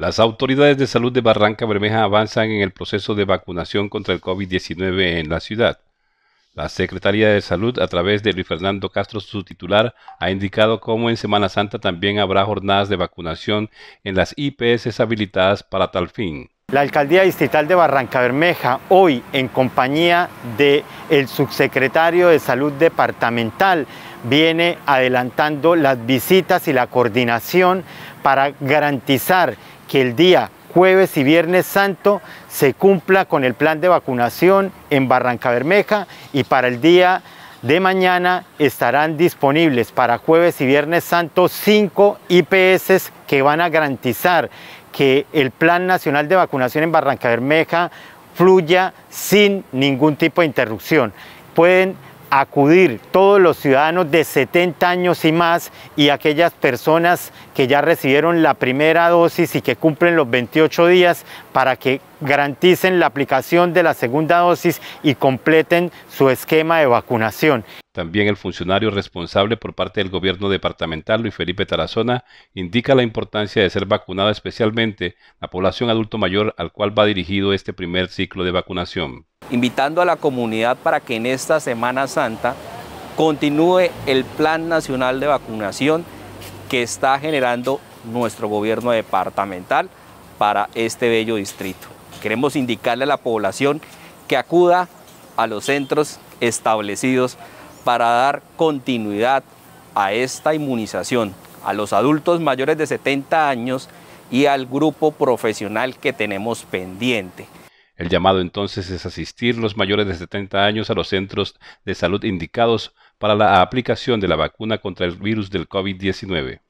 Las autoridades de salud de Barranca Bermeja avanzan en el proceso de vacunación contra el COVID-19 en la ciudad. La Secretaría de Salud, a través de Luis Fernando Castro, su titular, ha indicado cómo en Semana Santa también habrá jornadas de vacunación en las IPS habilitadas para tal fin. La Alcaldía Distrital de Barranca Bermeja, hoy en compañía del el subsecretario de Salud Departamental, viene adelantando las visitas y la coordinación para garantizar que el día jueves y viernes santo se cumpla con el plan de vacunación en Barranca Bermeja y para el día de mañana estarán disponibles para jueves y viernes santo cinco IPS que van a garantizar que el Plan Nacional de Vacunación en Barranca Bermeja fluya sin ningún tipo de interrupción. Pueden acudir todos los ciudadanos de 70 años y más y aquellas personas que ya recibieron la primera dosis y que cumplen los 28 días para que garanticen la aplicación de la segunda dosis y completen su esquema de vacunación. También el funcionario responsable por parte del gobierno departamental, Luis Felipe Tarazona, indica la importancia de ser vacunada especialmente la población adulto mayor al cual va dirigido este primer ciclo de vacunación. Invitando a la comunidad para que en esta Semana Santa continúe el Plan Nacional de Vacunación que está generando nuestro gobierno departamental para este bello distrito. Queremos indicarle a la población que acuda a los centros establecidos para dar continuidad a esta inmunización a los adultos mayores de 70 años y al grupo profesional que tenemos pendiente. El llamado entonces es asistir los mayores de 70 años a los centros de salud indicados para la aplicación de la vacuna contra el virus del COVID-19.